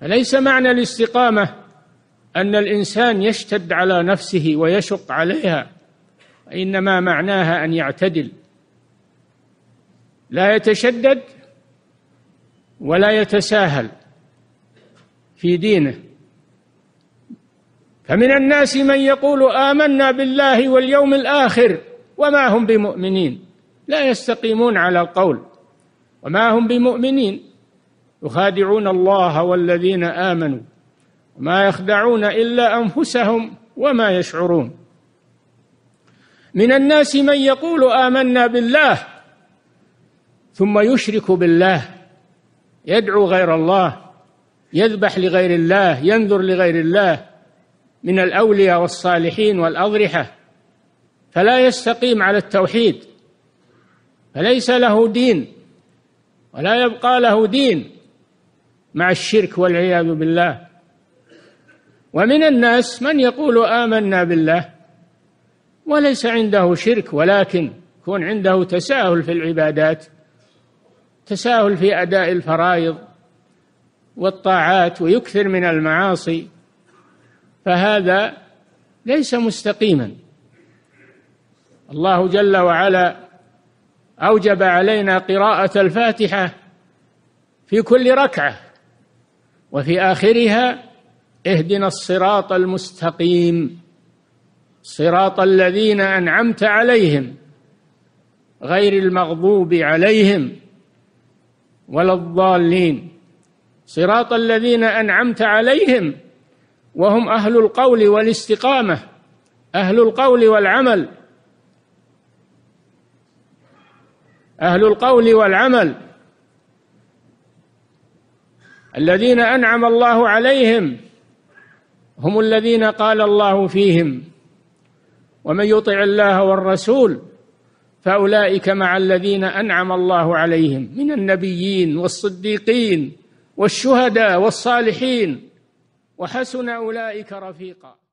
فليس معنى الاستقامة أن الإنسان يشتد على نفسه ويشق عليها إنما معناها أن يعتدل لا يتشدد ولا يتساهل في دينه فمن الناس من يقول آمنا بالله واليوم الآخر وما هم بمؤمنين لا يستقيمون على القول وما هم بمؤمنين يخادعون الله والذين امنوا ما يخدعون الا انفسهم وما يشعرون من الناس من يقول امنا بالله ثم يشرك بالله يدعو غير الله يذبح لغير الله ينذر لغير الله من الاولياء والصالحين والاضرحه فلا يستقيم على التوحيد فليس له دين ولا يبقى له دين مع الشرك والعياذ بالله ومن الناس من يقول آمنا بالله وليس عنده شرك ولكن يكون عنده تساهل في العبادات تساهل في أداء الفرائض والطاعات ويكثر من المعاصي فهذا ليس مستقيما الله جل وعلا أوجب علينا قراءة الفاتحة في كل ركعة وفي آخرها اهدنا الصراط المستقيم صراط الذين أنعمت عليهم غير المغضوب عليهم ولا الضالين صراط الذين أنعمت عليهم وهم أهل القول والاستقامة أهل القول والعمل أهل القول والعمل الذين أنعم الله عليهم هم الذين قال الله فيهم ومن يطع الله والرسول فأولئك مع الذين أنعم الله عليهم من النبيين والصديقين والشهداء والصالحين وحسن أولئك رفيقاً